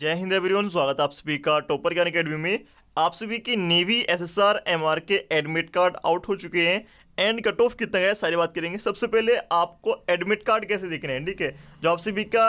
जय हिंद एवरीवन स्वागत आप सभी का टॉपर ज्ञान अकेडमी में आप सभी की नेवी एसएसआर एमआर के एडमिट कार्ड आउट हो चुके हैं एंड कट ऑफ कितना है सारी बात करेंगे सबसे पहले आपको एडमिट कार्ड कैसे दिख रहे हैं ठीक है जो आप सभी का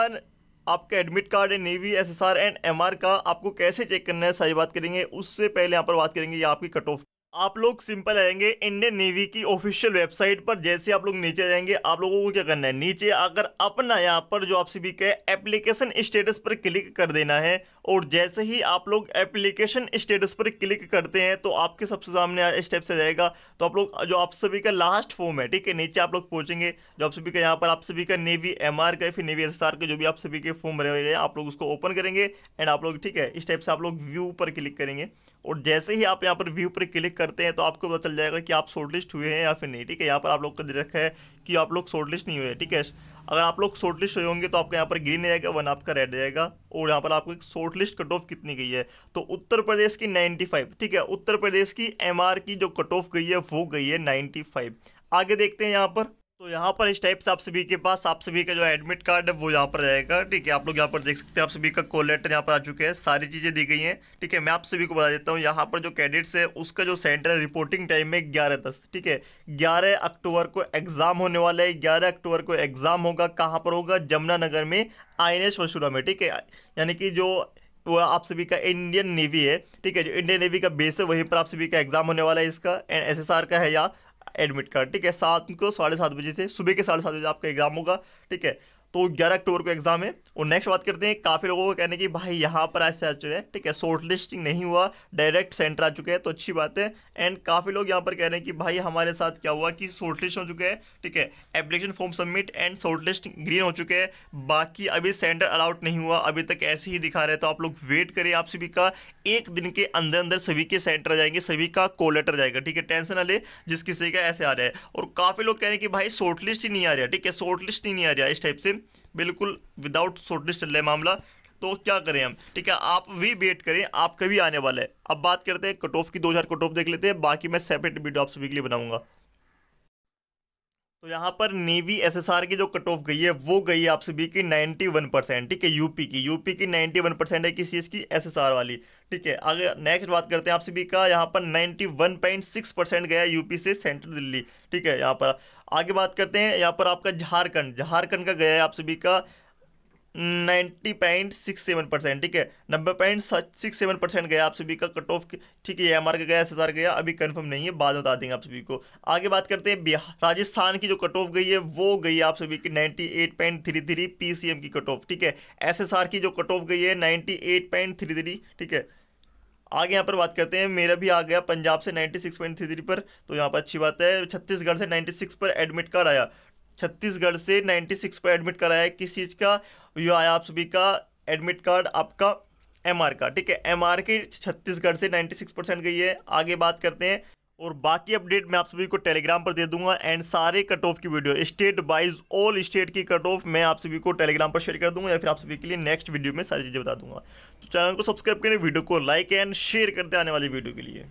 आपका एडमिट कार्ड है नेवी एसएसआर एंड एमआर का आपको कैसे चेक करना है सारी बात करेंगे उससे पहले यहाँ पर बात करेंगे ये आपकी कट ऑफ आप लोग सिंपल आएंगे इंडियन नेवी की ऑफिशियल वेबसाइट पर जैसे आप लोग नीचे जाएंगे आप लोगों को क्या करना है नीचे आकर अपना यहाँ पर जो आपसे भी कहे एप्लीकेशन स्टेटस पर क्लिक कर देना है और जैसे ही आप लोग एप्लीकेशन स्टेटस पर क्लिक करते हैं तो आपके सबसे सामने स्टेप से जाएगा तो आप लोग जो आप सभी का लास्ट फॉर्म है ठीक है नीचे आप लोग पहुंचेंगे जो आप सभी का यहाँ पर आप सभी का नेवी एम आर का फिर नेवी एस का जो भी आप सभी के फॉर्म रह गए आप लोग उसको ओपन करेंगे एंड आप लोग ठीक है इस टाइप से आप लोग व्यू पर क्लिक करेंगे और जैसे ही आप यहाँ पर व्यू पर क्लिक करते हैं तो आपको पता चल जाएगा कि आप शॉर्टलिस्ट हुए हैं या फिर नहीं ठीक है यहाँ पर आप लोग का दे रखा है कि आप लोग शॉर्टलिस्ट नहीं हुए ठीक है अगर आप लोग शॉर्ट लिस्ट होंगे तो आपका यहाँ पर ग्रीन रहेगा वन आपका रेड रहेगा और यहाँ पर आपको एक शॉर्ट लिस्ट कट ऑफ कितनी गई है तो उत्तर प्रदेश की 95 ठीक है उत्तर प्रदेश की एमआर की जो कट ऑफ गई है वो गई है 95 आगे देखते हैं यहाँ पर तो यहाँ पर इस टाइप से आप सभी के पास आप सभी का जो एडमिट कार्ड है वो यहाँ पर रहेगा ठीक है आप लोग यहाँ पर देख सकते हैं आप सभी का कॉल लेटर यहाँ पर आ चुके हैं सारी चीज़ें दी गई हैं ठीक है मैं आप सभी को बता देता हूँ यहाँ पर जो कैडेट्स है उसका जो सेंटर है रिपोर्टिंग टाइम है ग्यारह दस ठीक है ग्यारह अक्टूबर को एग्ज़ाम होने वाला है ग्यारह अक्टूबर को एग्ज़ाम होगा कहाँ पर होगा जमुनानगर में आई एन में ठीक है यानी कि जो वो आप सभी का इंडियन नेवी है ठीक है जो इंडियन नेवी का बेस है वहीं पर आप सभी का एग्जाम होने वाला है इसका एंड एसएसआर का है या एडमिट कार्ड ठीक है सात को साढ़े सात बजे से सुबह के साढ़े सात बजे आपका एग्जाम होगा ठीक है तो ग्यारह अक्टूबर को एग्जाम है और नेक्स्ट बात करते हैं काफ़ी लोगों को कहने की भाई यहाँ पर आज से आ चुके हैं ठीक है शॉर्ट लिस्टिंग नहीं हुआ डायरेक्ट सेंटर आ चुके हैं तो अच्छी बात है एंड काफ़ी लोग यहाँ पर कह रहे हैं कि भाई हमारे साथ क्या हुआ कि शॉर्ट लिस्ट हो चुके हैं ठीक है application form submit and shortlist green हो चुके हैं बाकी अभी सेंटर अलाउट नहीं हुआ अभी तक ऐसे ही दिखा रहे तो आप लोग वेट करें आप सभी का एक दिन के अंदर अंदर सभी के सेंटर जाएंगे सभी का कॉल लेटर जाएगा ठीक है टेंशन ना ले जिस किसी का ऐसे आ रहा है और काफ़ी लोग कह रहे हैं कि भाई शॉर्ट लिस्ट ही नहीं आ रहा ठीक है शॉर्ट लिस्ट ही नहीं आ रहा इस टाइप से बिल्कुल विदाउट शॉर्टलिस्ट चल रहा है मामला तो क्या करें हम ठीक है आप भी वेट करें आप कभी आने वाला है अब बात करते हैं कट ऑफ की दो हज़ार कट ऑफ देख लेते हैं बाकी मैं सेपरेट वीडियो आप सभी के लिए बनाऊंगा तो यहाँ पर नेवी एसएसआर की जो कट ऑफ गई है वो गई है आप सभी की 91 परसेंट ठीक है यूपी की यूपी की 91 परसेंट है किसी चीज़ की एसएसआर वाली ठीक है आगे नेक्स्ट बात करते हैं आप सभी का यहाँ पर 91.6 परसेंट गया यूपी से सेंट्रल दिल्ली ठीक है यहाँ पर आगे बात करते हैं यहाँ पर आपका झारखंड झारखंड का गया है आप सभी का ninety point six seven percent ठीक है नब्बे पॉइंट सिक्स सेवन परसेंट गया आप सभी का कट ऑफ ठीक है एम आर का गया एस गया अभी कंफर्म नहीं है बाद बता देंगे आप सभी को आगे बात करते हैं बिहार राजस्थान की जो कट ऑफ गई है वो गई है आप सभी की ninety eight point three three P C M की कट ऑफ ठीक है एस एस आर की जो कट ऑफ गई है ninety eight point three three ठीक है आगे यहाँ पर बात करते हैं मेरा भी आ गया पंजाब से 96.33 पर तो यहाँ पर अच्छी बात है छत्तीसगढ़ से 96 पर एडमिट कार्ड आया छत्तीसगढ़ से 96 पर एडमिट कराया है किस चीज़ का यू आया आप सभी का एडमिट कार्ड आपका एम का ठीक है एम के छत्तीसगढ़ से 96 परसेंट गई है आगे बात करते हैं और बाकी अपडेट मैं आप सभी को टेलीग्राम पर दे दूंगा एंड सारे कट ऑफ की video state wise all state की कट ऑफ मैं आप सभी को टेलीग्राम पर शेयर कर दूंगा या फिर आप सभी के लिए नेक्स्ट वीडियो में सारी चीज़ें बता दूंगा तो चैनल को सब्सक्राइब करें वीडियो को लाइक एंड शेयर करते आने वाली वीडियो के लिए